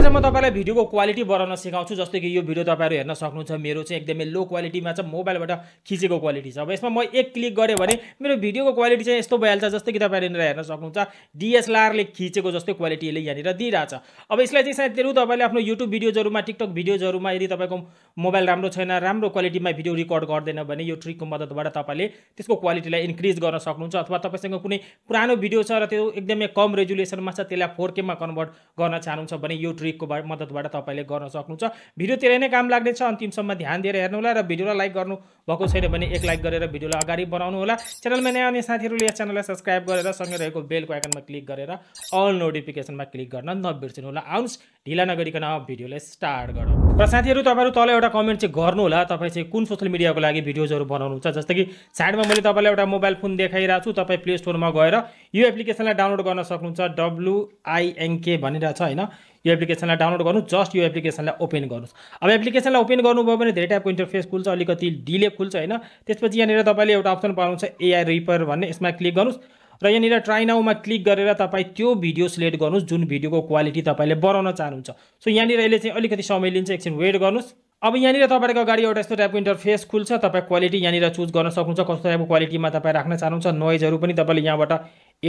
आज म तपाईँलाई भिडियोको क्वालिटी बढाउन सिकाउँछु जस्तो कि यो भिडियो तपाईँहरू हेर्न सक्नुहुन्छ मेरो चाहिँ एकदमै लो क्वालिटीमा चाहिँ मोबाइलबाट खिचेको क्वालिटी छ अब यसमा म एक क्लिक गरेँ भने मेरो भिडियोको क्वालिटी चाहिँ यस्तो भइहाल्छ जस्तो कि तपाईँहरू यहाँनिर हेर्न सक्नुहुन्छ डिएसएलआरले खिचेको जस्तो क्वालिटीले यसले यहाँनिर छ अब यसलाई चाहिँ सायद तेरो तपाईँले आफ्नो युट्युब भिडियोजहरूमा टिकटक भिडियोजहरूमा यदि तपाईँको मोबाइल राम्रो छैन राम्रो क्वालिटीमा भिडियो रिकर्ड गर्दैन भने यो ट्रिकको मद्दतबाट तपाईँले त्यसको क्वालिटीलाई इन्क्रिज गर्न सक्नुहुन्छ अथवा तपाईँसँग कुनै पुरानो भिडियो छ र त्यो एकदमै कम रेजुलेसनमा छ त्यसलाई फोर केमा कन्भर्ट गर्न चाहनुहुन्छ भने यो ट्रिक विकको मद्दतबाट तपाईँले गर्न सक्नुहुन्छ भिडियो धेरै नै काम लाग्नेछ अन्तिमसम्म ध्यान दिएर हेर्नु होला र भिडियोलाई लाइक गर्नु भएको छैन भने एक लाइक गरेर भिडियोलाई अगाडि होला च्यानलमा नयाँ आउने साथीहरूले यस च्यानललाई सब्सक्राइब गरेर सँगै रहेको बेलको आइकनमा क्लिक गरेर अल नोटिफिकेसनमा क्लिक गर्न नबिर्सिनु होला आउनुहोस् ढिला नगरिकन भिडियोलाई स्टार्ट गरौँ र साथीहरू तपाईँहरू तल एउटा कमेन्ट चाहिँ गर्नु होला तपाईँ चाहिँ कुन सोसियल मिडियाको लागि भिडियोजहरू बनाउनुहुन्छ जस्तो कि साइडमा मैले तपाईँलाई एउटा मोबाइल फोन देखाइरहेको छु तपाईँ प्ले स्टोरमा गएर यो एप्लिकेसनलाई डाउनलोड गर्न सक्नुहुन्छ डब्लुआइएनके छ होइन यो एप्लिकेसनलाई डाउनलोड गर्नु जस्ट यो एप्लिकेसनलाई ओपन गर्नुहोस् अब एप्लिकेसनलाई ओपन गर्नुभयो भने धेरै टाइपको इन्टरफेस खुल्छ अलिकति डिले खुल्छ होइन त्यसपछि यहाँनिर तपाईँले एउटा अप्सन पाउनुहुन्छ एआई रिपर भन्ने यसमा क्लिक गर्नुहोस् र यहाँनिर ट्राई नाउमा क्लिक गरेर तपाईँ त्यो भिडियो सिलेक्ट गर्नुहोस् जुन भिडियोको क्वालिटी तपाईँले बढाउन चाहनुहुन्छ सो यहाँनिर यसले चाहिँ अलिकति समय लिन्छ एकछिन वेट गर्नुहोस् अब यहाँनिर तपाईँको अगाडि एउटा यस्तो टाइपको इन्टरफेस खुल्छ तपाईँ क्वालिटी यहाँनिर चुज गर्न सक्नुहुन्छ कस्तो टाइपको क्वालिटीमा तपाईँ राख्न चाहनुहुन्छ नोइजहरू पनि तपाईँले यहाँबाट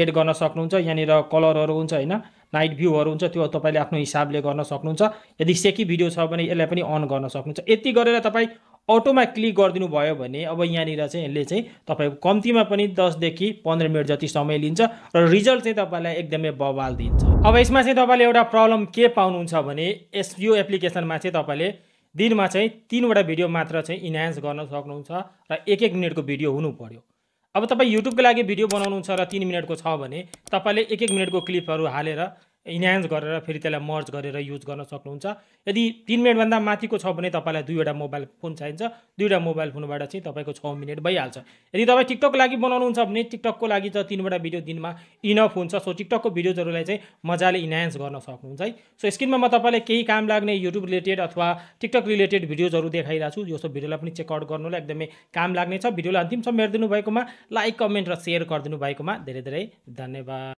एड गर्न सक्नुहुन्छ यहाँनिर कलरहरू हुन्छ होइन नाइट भ्यूहरू हुन्छ त्यो तपाईँले आफ्नो हिसाबले गर्न सक्नुहुन्छ यदि सेकी भिडियो छ भने यसलाई पनि अन गर्न सक्नुहुन्छ यति गरेर तपाईँ अटोमा क्लिक गरिदिनु भयो भने अब यहाँनिर चाहिँ यसले चाहिँ तपाईँको कम्तीमा पनि दसदेखि पन्ध्र मिनट जति समय लिन्छ र रिजल्ट चाहिँ तपाईँलाई एकदमै बवाल दिन्छ अब यसमा चाहिँ तपाईँले एउटा प्रब्लम के पाउनुहुन्छ भने यस यो एप्लिकेसनमा चाहिँ तपाईँले दिनमा चाहिँ तिनवटा भिडियो मात्र चाहिँ इन्हान्स गर्न सक्नुहुन्छ र एक एक मिनटको भिडियो हुनु पऱ्यो अब तपाईँ युट्युबको लागि भिडियो बनाउनुहुन्छ र तिन मिनटको छ भने तपाईँले एक एक मिनटको क्लिपहरू हालेर इन्हान्स गरेर फेरि त्यसलाई मर्ज गरेर युज गर्न सक्नुहुन्छ यदि तिन मिनटभन्दा माथिको छ भने तपाईँलाई दुईवटा मोबाइल फोन चाहिन्छ दुईवटा मोबाइल फोनबाट चाहिँ तपाईँको छ मिनट भइहाल्छ यदि तपाईँ टिकटकको लागि बनाउनुहुन्छ भने टिकटकको लागि त तिनवटा भिडियो दिनमा इनफ हुन्छ सो टिकटकको भिडियोजहरूलाई चाहिँ मजाले इन्हान्स गर्न सक्नुहुन्छ है सो स्क्रिनमा म तपाईँलाई केही काम लाग्ने युट्युब रिलेटेड अथवा टिकटक रिलेटेड भिडियोजहरू देखाइरहेको छु जस्तो भिडियोलाई पनि चेकआउट गर्नुलाई एकदमै काम लाग्नेछ भिडियोलाई अन्तिमसम्म हेरिदिनु भएकोमा लाइक कमेन्ट र सेयर गरिदिनु भएकोमा धेरै धेरै धन्यवाद